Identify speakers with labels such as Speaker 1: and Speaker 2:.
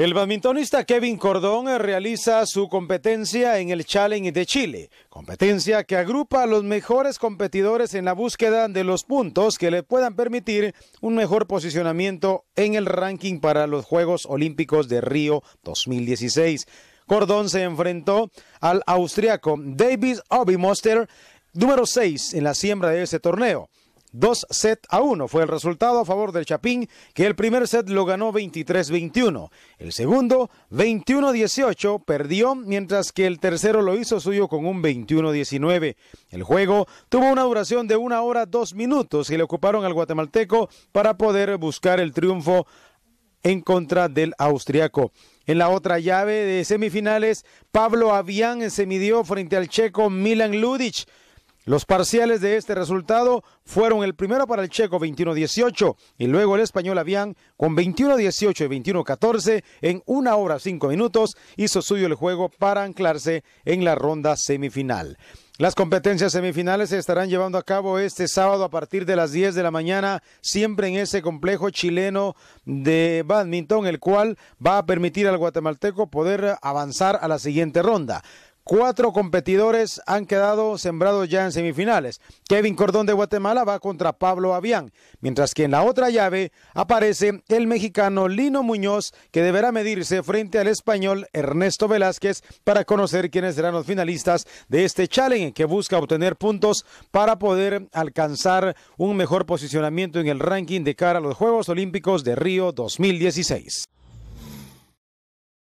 Speaker 1: El badmintonista Kevin Cordón eh, realiza su competencia en el Challenge de Chile, competencia que agrupa a los mejores competidores en la búsqueda de los puntos que le puedan permitir un mejor posicionamiento en el ranking para los Juegos Olímpicos de Río 2016. Cordón se enfrentó al austriaco Davis Obi número 6 en la siembra de ese torneo. Dos set a uno fue el resultado a favor del Chapín, que el primer set lo ganó 23-21. El segundo, 21-18, perdió, mientras que el tercero lo hizo suyo con un 21-19. El juego tuvo una duración de una hora dos minutos y le ocuparon al guatemalteco para poder buscar el triunfo en contra del austriaco. En la otra llave de semifinales, Pablo Avián se midió frente al checo Milan Ludic. Los parciales de este resultado fueron el primero para el checo 21-18 y luego el español Avian con 21-18 y 21-14 en una hora cinco minutos hizo suyo el juego para anclarse en la ronda semifinal. Las competencias semifinales se estarán llevando a cabo este sábado a partir de las 10 de la mañana, siempre en ese complejo chileno de badminton, el cual va a permitir al guatemalteco poder avanzar a la siguiente ronda. Cuatro competidores han quedado sembrados ya en semifinales. Kevin Cordón de Guatemala va contra Pablo Avián, mientras que en la otra llave aparece el mexicano Lino Muñoz, que deberá medirse frente al español Ernesto Velázquez para conocer quiénes serán los finalistas de este challenge que busca obtener puntos para poder alcanzar un mejor posicionamiento en el ranking de cara a los Juegos Olímpicos de Río 2016.